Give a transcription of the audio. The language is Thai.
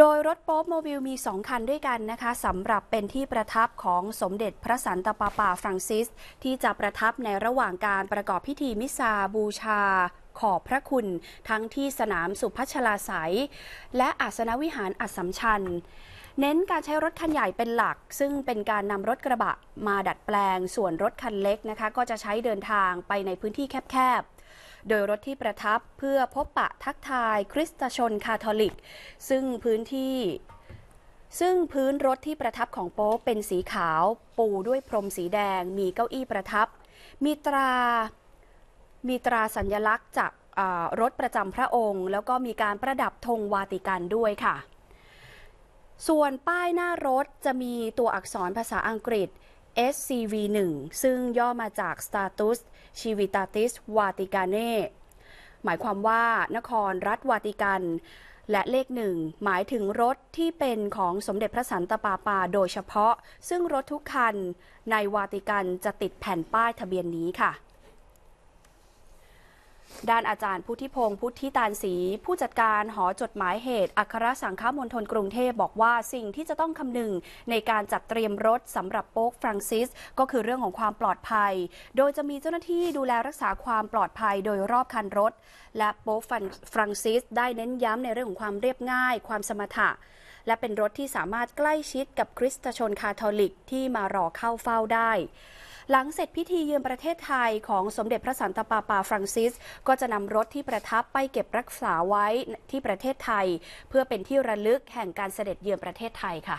โดยรถโป๊ปโมบิลมี 2 คันด้วยกันนะคะสำหรับเป็นที่ประทับของสมเด็จพระสันตะปาปาฟรังซิส ที่จะประทับในระหว่างการประกอบพิธีมิซาบูชา ขอบพระคุณ ทั้งที่สนามสุพัชลาศัย และอาสนวิหารอัสมชัญ เน้นการใช้รถคันใหญ่เป็นหลัก ซึ่งเป็นการนำรถกระบะมาดัดแปลง ส่วนรถคันเล็กนะคะก็จะใช้เดินทางไปในพื้นที่แคบๆโดยรถที่ประทับเพื่อพบปะทักทายคริสตชนคาทอลิก ซึ่งพื้นที่ซึ่งพื้นรถที่ประทับของโป๊เป็นสีขาวปูด้วยพรมสีแดงมีเก้าอี้ประทับ มีตรามีตราสัญญลักษณ์จากรถประจำพระองค์ แล้วก็มีการประดับธงวาติกันด้วยค่ะ ส่วนป้ายหน้ารถจะมีตัวอักษรภาษาอังกฤษ SCV1 ซึ่งย่อมาจาก Status Civitatis Vaticanae หมายความว่านครรัฐวาติกัน และเลขหนึ่งหมายถึงรถที่เป็นของสมเด็จพระสันตะปาปาโดยเฉพาะ ซึ่งรถทุกคันในวาติกันจะติดแผ่นป้ายทะเบียนนี้ค่ะด้านอาจารย์พุทธิพงศ์พุทธิตาลศรีผู้จัดการหอจดหมายเหตุ อัครสังฆมณฑลกรุงเทพบอกว่าสิ่งที่จะต้องคำนึงในการจัดเตรียมรถสำหรับโป๊กฟรังซิสก็คือเรื่องของความปลอดภัย โดยจะมีเจ้าหน้าที่ดูแลรักษาความปลอดภัยโดยรอบคันรถ และโป๊กฟรังซิสได้เน้นย้ำในเรื่องของความเรียบง่าย ความสมถะและเป็นรถที่สามารถใกล้ชิดกับคริสตชนคาทอลิกที่มารอเข้าเฝ้าได้หลังเสร็จพิธีเยือนประเทศไทยของสมเด็จพระสันตะปาปาฟรังซิสก็จะนำรถที่ประทับไปเก็บรักษาไว้ที่ประเทศไทย เพื่อเป็นที่ระลึกแห่งการเสด็จเยือนประเทศไทยค่ะ